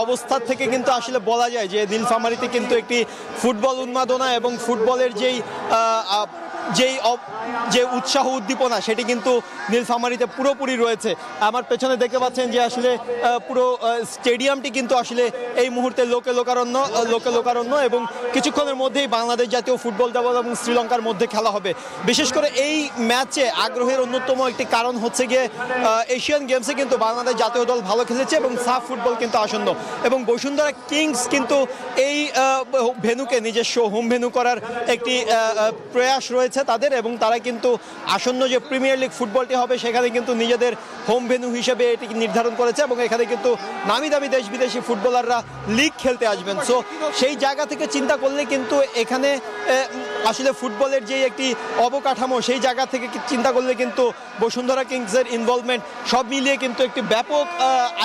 অবস্থার থেকে কিন্তু আসলে বলা যায় যে নীলফামারিতে কিন্তু একটি ফুটবল উন্মাদনা এবং ফুটবলের যেই যেই যে উৎসাহ উদ্দীপনা সেটি কিন্তু নীলফামারিতে পুরোপুরি রয়েছে আমার পেছনে দেখতে পাচ্ছেন যে আসলে পুরো স্টেডিয়ামটি কিন্তু আসলে এই মুহূর্তে লোকে লোকারণ্য লোকে লোকারণ্য এবং কিছুক্ষণের মধ্যেই বাংলাদেশ জাতীয় ফুটবল দল এবং শ্রীলঙ্কার মধ্যে খেলা হবে বিশেষ করে এই ম্যাচে আগ্রহের অন্যতম একটি কারণ হচ্ছে গিয়ে এশিয়ান গেমসে কিন্তু বাংলাদেশ জাতীয় দল ভালো খেলেছে এবং সাফ ফুটবল কিন্তু আসন্ন এবং বসুন্ধরা কিংস কিন্তু এই ভেনুকে নিজস্ব হোম ভেনু করার একটি প্রয়াস রয়েছে তাদের এবং তারা কিন্তু আসন্ন যে প্রিমিয়ার লিগ ফুটবলটি হবে সেখানে কিন্তু নিজেদের হোম ভেনু হিসেবে এটি নির্ধারণ করেছে এবং এখানে কিন্তু নামি দামি দেশ বিদেশি ফুটবলাররা লিগ খেলতে আসবেন সো সেই জায়গা থেকে চিন্তা করলে কিন্তু এখানে আসলে ফুটবলের যে একটি অবকাঠামো সেই জায়গা থেকে চিন্তা করলে কিন্তু বসুন্ধরা কিংসের ইনভলভমেন্ট সব মিলিয়ে কিন্তু একটি ব্যাপক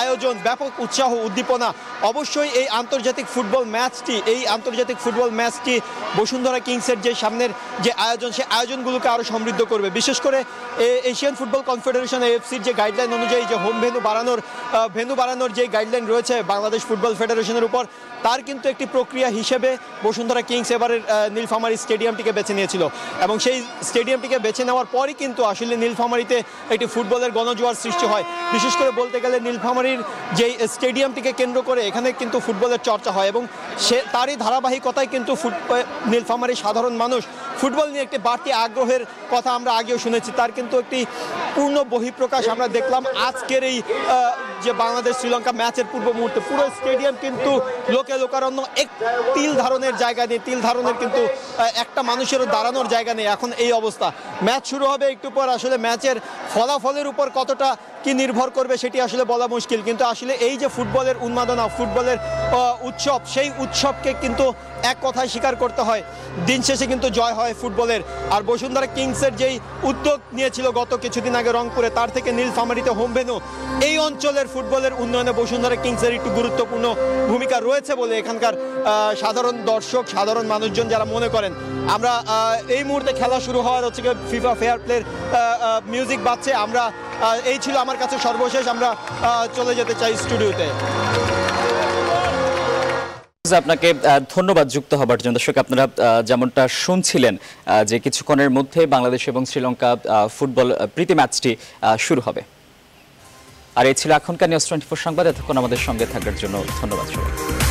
আয়োজন ব্যাপক উৎসাহ উদ্দীপনা অবশ্যই এই আন্তর্জাতিক ফুটবল ম্যাচটি এই আন্তর্জাতিক ফুটবল ম্যাচটি বসুন্ধরা কিংসের যে সামনের যে আয়োজন সেই আয়োজনগুলোকে আরও সমৃদ্ধ করবে বিশেষ করে এশিয়ান ফুটবল কনফেডারেশন এফসির যে গাইডলাইন অনুযায়ী যে হোম ভেনু বাড়ানোর ভেনু বাড়ানোর যে গাইডলাইন রয়েছে বাংলাদেশ ফুটবল ফেডারেশনের উপর তার কিন্তু একটি প্রক্রিয়া হিসেবে বসুন্ধরা কিংস এবারের নীলফামারি স্টেডিয়ামটিকে বেছে নিয়েছিল এবং সেই স্টেডিয়ামটিকে বেছে নেওয়ার পরই কিন্তু আসলে নীলফামারিতে একটি ফুটবলের গণজোয়ার সৃষ্টি হয় বিশেষ করে বলতে গেলে নীলফামারির যেই স্টেডিয়ামটিকে কেন্দ্র করে এখানে কিন্তু ফুটবলের চর্চা হয় এবং সে তারই ধারাবাহিকতায় কিন্তু নীলফামারির সাধারণ মানুষ ফুটবল নিয়ে একটি বাড়তি আগ্রহের কথা আমরা আগেও শুনেছি তার কিন্তু একটি পূর্ণ বহিঃপ্রকাশ আমরা দেখলাম আজকের এই যে বাংলাদেশ শ্রীলঙ্কা ম্যাচের পূর্ব মুহূর্তে পুরো স্টেডিয়াম কিন্তু লোকে এলাকায় লোকারণ্য এক তিল ধারণের জায়গা নেই তিল ধারণের কিন্তু একটা মানুষেরও দাঁড়ানোর জায়গা নেই এখন এই অবস্থা ম্যাচ শুরু হবে একটু পর আসলে ম্যাচের ফলাফলের উপর কতটা কি নির্ভর করবে সেটি আসলে বলা মুশকিল কিন্তু আসলে এই যে ফুটবলের উন্মাদনা ফুটবলের উৎসব সেই উৎসবকে কিন্তু এক কথায় স্বীকার করতে হয় দিন শেষে কিন্তু জয় হয় ফুটবলের আর বসুন্ধরা কিংসের যেই উদ্যোগ নিয়েছিল গত কিছুদিন আগে রংপুরে তার থেকে নীল হোম ভেনু এই অঞ্চলের ফুটবলের উন্নয়নে বসুন্ধরা কিংসের একটু গুরুত্বপূর্ণ ভূমিকা রয়েছে বলে এখানকার সাধারণ দর্শক সাধারণ মানুষজন যারা মনে করেন আমরা এই মুহূর্তে খেলা শুরু হওয়ার হচ্ছে ফিফা ফেয়ার প্লের মিউজিক বাজছে আমরা এই ছিল আমার কাছে সর্বশেষ আমরা চলে যেতে চাই স্টুডিওতে আপনাকে ধন্যবাদ যুক্ত হবার জন্য দর্শক আপনারা যেমনটা শুনছিলেন যে কিছুক্ষণের মধ্যে বাংলাদেশ এবং শ্রীলঙ্কা ফুটবল প্রীতি ম্যাচটি শুরু হবে আর এই ছিল এখনকার নিউজ টোয়েন্টি ফোর সংবাদ এতক্ষণ আমাদের সঙ্গে থাকার জন্য ধন্যবাদ সবাই